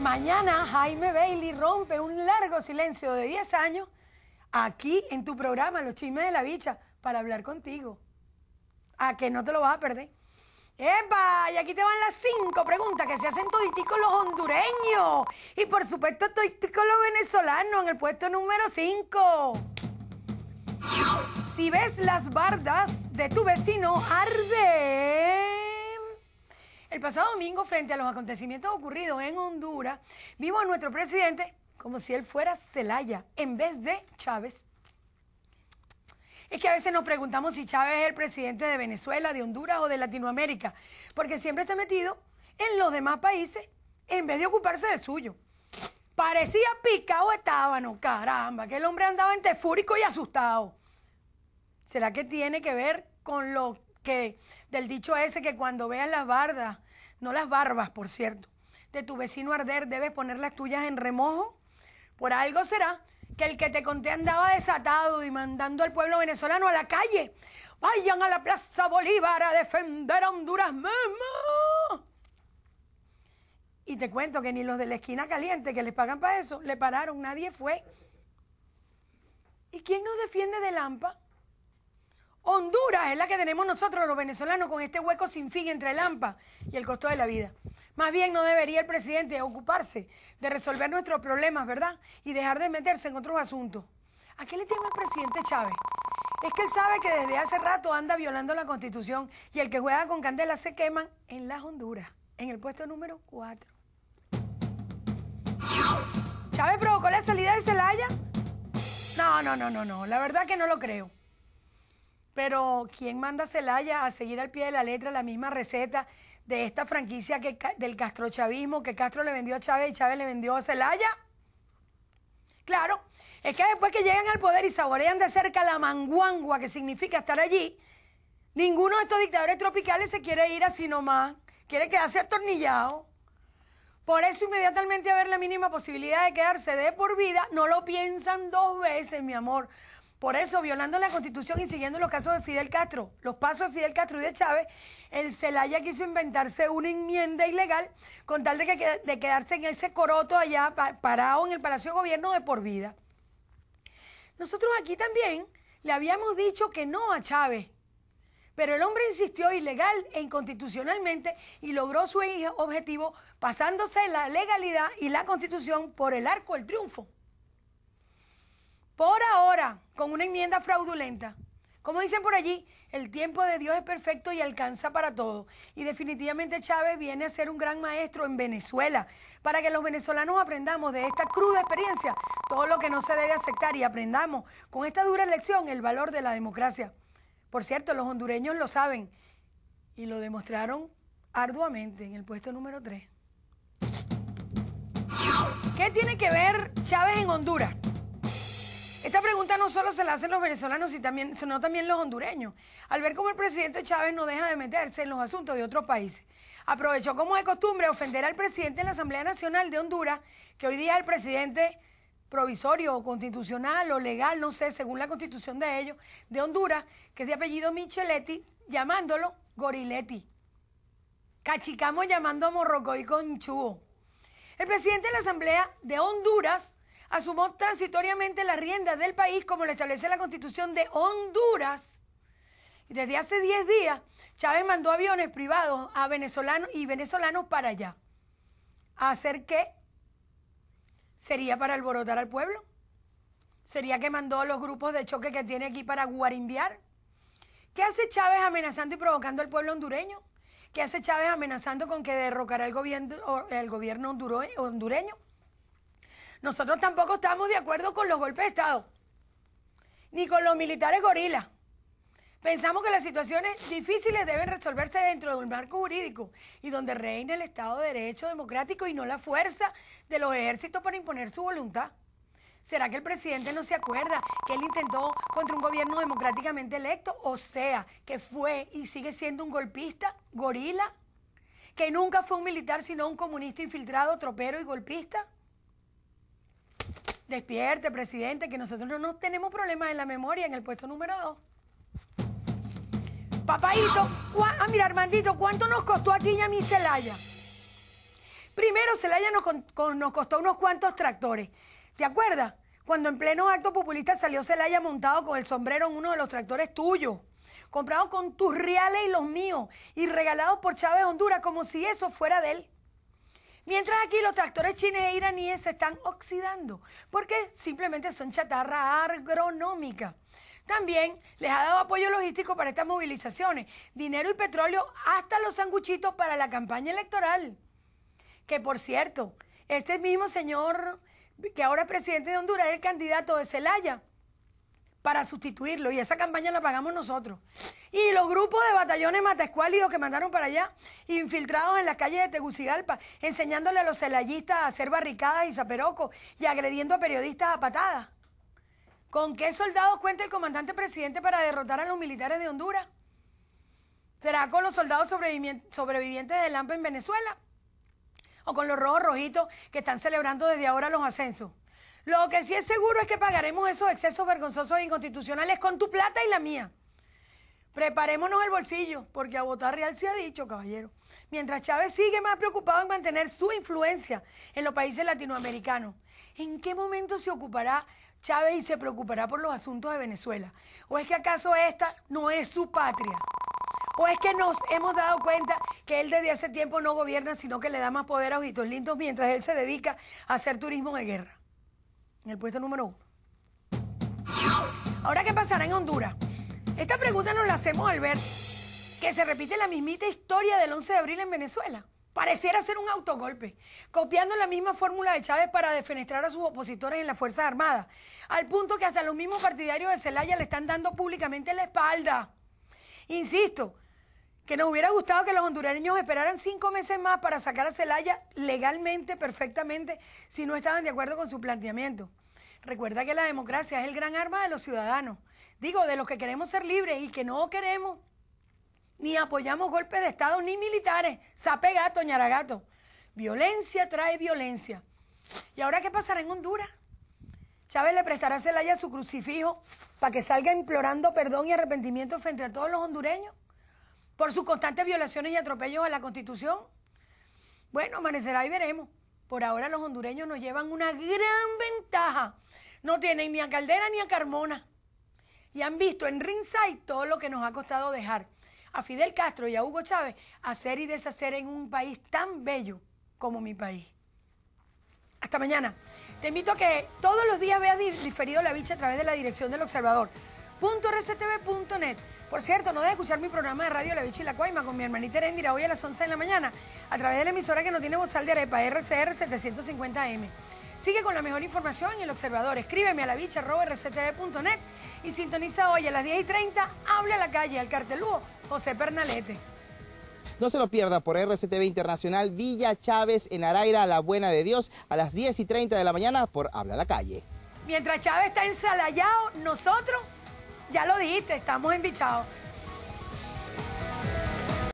mañana Jaime Bailey rompe un largo silencio de 10 años aquí en tu programa Los Chismes de la Bicha para hablar contigo. A que no te lo vas a perder. ¡Epa! Y aquí te van las cinco preguntas que se hacen toditicos los hondureños. Y por supuesto toditicos los venezolanos en el puesto número 5. Si ves las bardas de tu vecino arde el pasado domingo, frente a los acontecimientos ocurridos en Honduras, vimos a nuestro presidente como si él fuera Celaya en vez de Chávez. Es que a veces nos preguntamos si Chávez es el presidente de Venezuela, de Honduras o de Latinoamérica, porque siempre está metido en los demás países en vez de ocuparse del suyo. Parecía picado estábano, caramba, que el hombre andaba entre fúrico y asustado. ¿Será que tiene que ver con lo que del dicho ese que cuando veas las bardas, no las barbas, por cierto, de tu vecino arder, debes poner las tuyas en remojo. Por algo será que el que te conté andaba desatado y mandando al pueblo venezolano a la calle. Vayan a la Plaza Bolívar a defender a Honduras, mismo! Y te cuento que ni los de la esquina caliente que les pagan para eso, le pararon, nadie fue. ¿Y quién nos defiende de Lampa? Honduras es la que tenemos nosotros los venezolanos con este hueco sin fin entre el AMPA y el costo de la vida. Más bien no debería el presidente ocuparse de resolver nuestros problemas, ¿verdad? Y dejar de meterse en otros asuntos. ¿A qué le tiene el presidente Chávez? Es que él sabe que desde hace rato anda violando la constitución y el que juega con candela se queman en las Honduras, en el puesto número 4. ¿Chávez provocó la salida de Zelaya? No, no, no, no, no. La verdad que no lo creo. Pero ¿quién manda a Celaya a seguir al pie de la letra la misma receta de esta franquicia que, del castrochavismo que Castro le vendió a Chávez y Chávez le vendió a Celaya? Claro, es que después que llegan al poder y saborean de cerca la manguangua que significa estar allí, ninguno de estos dictadores tropicales se quiere ir así nomás, quiere quedarse atornillado. Por eso inmediatamente a ver la mínima posibilidad de quedarse de por vida, no lo piensan dos veces, mi amor, por eso, violando la constitución y siguiendo los casos de Fidel Castro, los pasos de Fidel Castro y de Chávez, el Celaya quiso inventarse una enmienda ilegal con tal de, que, de quedarse en ese coroto allá parado en el Palacio de Gobierno de por vida. Nosotros aquí también le habíamos dicho que no a Chávez, pero el hombre insistió ilegal e inconstitucionalmente y logró su objetivo pasándose la legalidad y la constitución por el arco del triunfo. Por ahora, con una enmienda fraudulenta. Como dicen por allí, el tiempo de Dios es perfecto y alcanza para todo. Y definitivamente Chávez viene a ser un gran maestro en Venezuela, para que los venezolanos aprendamos de esta cruda experiencia todo lo que no se debe aceptar y aprendamos con esta dura lección el valor de la democracia. Por cierto, los hondureños lo saben y lo demostraron arduamente en el puesto número 3. ¿Qué tiene que ver Chávez en Honduras? Esta pregunta no solo se la hacen los venezolanos, sino también los hondureños, al ver cómo el presidente Chávez no deja de meterse en los asuntos de otros países. Aprovechó como de costumbre ofender al presidente en la Asamblea Nacional de Honduras, que hoy día es el presidente provisorio o constitucional o legal, no sé, según la constitución de ellos, de Honduras, que es de apellido Micheletti, llamándolo Goriletti. Cachicamo llamando a Morrocoy con El presidente de la Asamblea de Honduras asumó transitoriamente la rienda del país como lo establece la constitución de Honduras. desde hace 10 días, Chávez mandó aviones privados a venezolanos y venezolanos para allá. ¿A hacer qué? ¿Sería para alborotar al pueblo? ¿Sería que mandó los grupos de choque que tiene aquí para guarimbiar? ¿Qué hace Chávez amenazando y provocando al pueblo hondureño? ¿Qué hace Chávez amenazando con que derrocará gobierno, el gobierno hondureño? Nosotros tampoco estamos de acuerdo con los golpes de Estado, ni con los militares gorilas. Pensamos que las situaciones difíciles deben resolverse dentro de un marco jurídico y donde reine el Estado de Derecho democrático y no la fuerza de los ejércitos para imponer su voluntad. ¿Será que el presidente no se acuerda que él intentó contra un gobierno democráticamente electo? O sea, que fue y sigue siendo un golpista, gorila, que nunca fue un militar sino un comunista infiltrado, tropero y golpista. Despierte, presidente, que nosotros no nos tenemos problemas en la memoria en el puesto número 2. Papaito, ah, mira, Armandito, ¿cuánto nos costó aquí Yami mí Celaya? Primero, Celaya nos, nos costó unos cuantos tractores. ¿Te acuerdas? Cuando en pleno acto populista salió Celaya montado con el sombrero en uno de los tractores tuyos, comprado con tus reales y los míos, y regalado por Chávez Honduras, como si eso fuera de él. Mientras aquí los tractores chinos e iraníes se están oxidando porque simplemente son chatarra agronómica. También les ha dado apoyo logístico para estas movilizaciones, dinero y petróleo hasta los sanguchitos para la campaña electoral. Que por cierto, este mismo señor que ahora es presidente de Honduras es el candidato de Celaya para sustituirlo. Y esa campaña la pagamos nosotros. Y los grupos de batallones matescuálidos que mandaron para allá, infiltrados en las calles de Tegucigalpa, enseñándole a los celayistas a hacer barricadas y zaperocos y agrediendo a periodistas a patadas. ¿Con qué soldados cuenta el comandante presidente para derrotar a los militares de Honduras? ¿Será con los soldados sobrevivientes del Lampa en Venezuela? ¿O con los rojos rojitos que están celebrando desde ahora los ascensos? Lo que sí es seguro es que pagaremos esos excesos vergonzosos e inconstitucionales con tu plata y la mía. Preparémonos el bolsillo, porque a votar real se ha dicho, caballero. Mientras Chávez sigue más preocupado en mantener su influencia en los países latinoamericanos, ¿en qué momento se ocupará Chávez y se preocupará por los asuntos de Venezuela? ¿O es que acaso esta no es su patria? ¿O es que nos hemos dado cuenta que él desde hace tiempo no gobierna, sino que le da más poder a ojitos lindos mientras él se dedica a hacer turismo de guerra? en el puesto número uno. Ahora, ¿qué pasará en Honduras? Esta pregunta nos la hacemos al ver que se repite la mismita historia del 11 de abril en Venezuela. Pareciera ser un autogolpe, copiando la misma fórmula de Chávez para defenestrar a sus opositores en las Fuerzas Armadas, al punto que hasta los mismos partidarios de Celaya le están dando públicamente la espalda. Insisto, que nos hubiera gustado que los hondureños esperaran cinco meses más para sacar a Celaya legalmente, perfectamente, si no estaban de acuerdo con su planteamiento. Recuerda que la democracia es el gran arma de los ciudadanos, digo, de los que queremos ser libres y que no queremos ni apoyamos golpes de Estado ni militares. Sape gato, ñaragato. Violencia trae violencia. ¿Y ahora qué pasará en Honduras? Chávez le prestará a Celaya su crucifijo para que salga implorando perdón y arrepentimiento frente a todos los hondureños por sus constantes violaciones y atropellos a la Constitución. Bueno, amanecerá y veremos. Por ahora los hondureños nos llevan una gran ventaja. No tienen ni a Caldera ni a Carmona. Y han visto en Rinsay todo lo que nos ha costado dejar a Fidel Castro y a Hugo Chávez hacer y deshacer en un país tan bello como mi país. Hasta mañana. Te invito a que todos los días veas diferido la bicha a través de la dirección del observador www.rctv.net. Por cierto, no dejes escuchar mi programa de radio La Bicha y la Cuaima con mi hermanita Erendira hoy a las 11 de la mañana a través de la emisora que no tiene bozal de arepa RCR 750M. Sigue con la mejor información y El Observador. Escríbeme a la bicha.rctv.net y sintoniza hoy a las 10 y 30 Habla a la calle al cartelúo José Pernalete. No se lo pierda por RCTV Internacional Villa Chávez en Araira, La Buena de Dios, a las 10 y 30 de la mañana por Habla la Calle. Mientras Chávez está ensalayado, nosotros ya lo dijiste, estamos embichados.